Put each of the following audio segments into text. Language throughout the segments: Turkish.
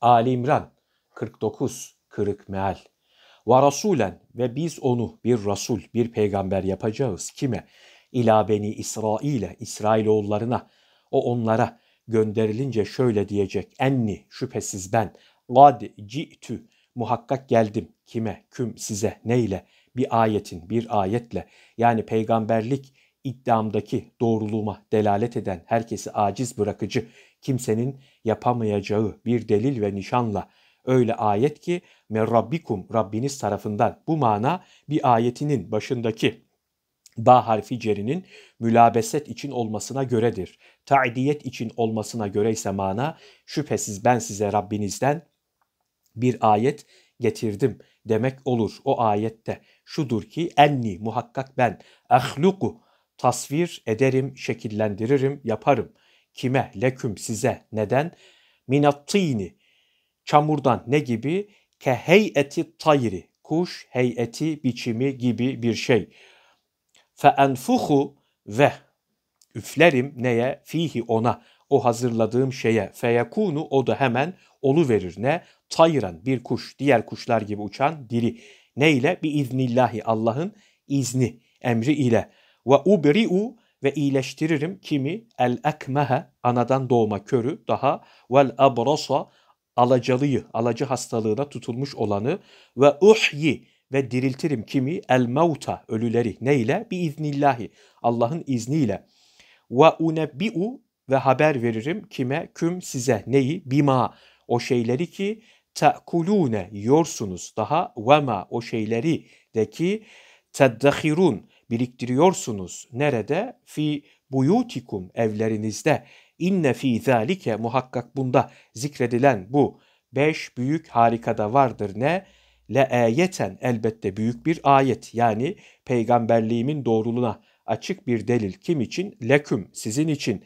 Ali İmran 49 kırık meal. Ve rasulen ve biz onu bir rasul, bir peygamber yapacağız. Kime? İlâ beni İsrail'e, İsrailoğullarına. O onlara gönderilince şöyle diyecek. Enni, şüphesiz ben. Gad ci'tü, muhakkak geldim. Kime? Küm size. Neyle? Bir ayetin, bir ayetle. Yani peygamberlik iddiamdaki doğruluğuma delalet eden herkesi aciz bırakıcı, kimsenin yapamayacağı bir delil ve nişanla öyle ayet ki merrabbikum Rabbiniz tarafından bu mana bir ayetinin başındaki ba harfi cerinin mülabeset için olmasına göredir. Ta'diyet için olmasına göre ise mana şüphesiz ben size Rabbinizden bir ayet getirdim demek olur. O ayette şudur ki enni muhakkak ben ahluku tasvir ederim, şekillendiririm, yaparım. Kime, leküm, size, neden? Minattini, çamurdan ne gibi? Ke heyeti tayri, kuş heyeti, biçimi gibi bir şey. Fe enfuhu ve üflerim neye? Fihi ona, o hazırladığım şeye. Feyekunu o da hemen olu verir ne? Tayran bir kuş, diğer kuşlar gibi uçan diri. Ne ile? Bir iznillahi Allah'ın izni, emri ile. Ve ubri'u ve iyileştiririm kimi el ekmehe anadan doğma körü daha vel abrasa alacalıyı alacı hastalığına tutulmuş olanı ve uhyi ve diriltirim kimi el mauta ölüleri neyle bi iznillahi Allah'ın izniyle ve unebbi'u ve haber veririm kime küm size neyi bima o şeyleri ki ta'kulune yiyorsunuz daha ve ma o şeyleri de ki teddahirun biriktiriyorsunuz. Nerede? Fi buyutikum evlerinizde. İnne fi zalike muhakkak bunda zikredilen bu beş büyük harikada vardır ne? Le ayeten elbette büyük bir ayet yani peygamberliğimin doğruluğuna açık bir delil kim için? Leküm sizin için.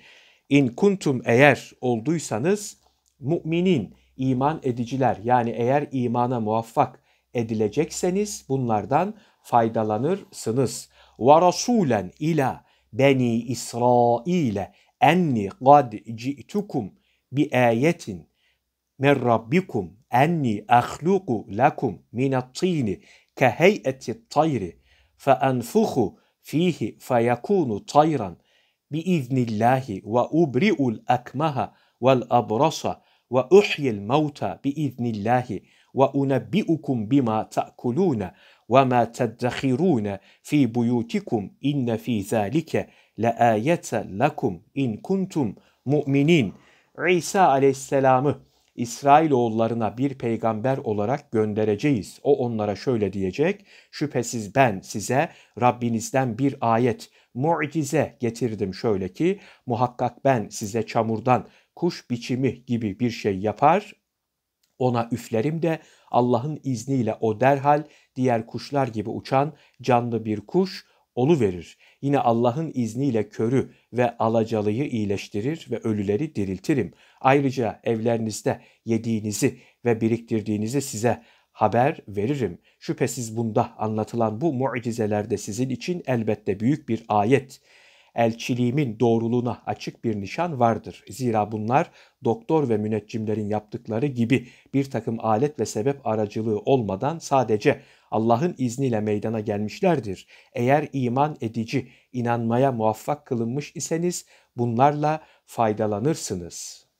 İn kuntum eğer olduysanız müminin iman ediciler yani eğer imana muvaffak edilecekseniz bunlardan faydalanırsınız. ورسولا إلى بني إسرائيل أني قد جئتكم بآية من ربكم أني أخلق لكم من الطين كهيئة الطير فأنفخ فيه فيكون طيرا بإذن الله وأبرئ الأكمه والأبرص وأحيي الموتى بإذن الله وأنبئكم بما تأكلون وَمَا تَدَّخِرُونَ ف۪ي بُيُوتِكُمْ اِنَّ ف۪ي ذَٰلِكَ لَآيَةً لَكُمْ اِنْ كُنْتُمْ مُؤْمِنِينَ İsa aleyhisselamı İsrailoğullarına bir peygamber olarak göndereceğiz. O onlara şöyle diyecek, şüphesiz ben size Rabbinizden bir ayet, mucize getirdim şöyle ki, muhakkak ben size çamurdan kuş biçimi gibi bir şey yapar, ona üflerim de Allah'ın izniyle o derhal diğer kuşlar gibi uçan canlı bir kuş olu verir. Yine Allah'ın izniyle körü ve alacalıyı iyileştirir ve ölüleri diriltirim. Ayrıca evlerinizde yediğinizi ve biriktirdiğinizi size haber veririm. Şüphesiz bunda anlatılan bu mucizeler de sizin için elbette büyük bir ayet elçiliğimin doğruluğuna açık bir nişan vardır. Zira bunlar doktor ve müneccimlerin yaptıkları gibi bir takım alet ve sebep aracılığı olmadan sadece Allah'ın izniyle meydana gelmişlerdir. Eğer iman edici, inanmaya muvaffak kılınmış iseniz bunlarla faydalanırsınız.''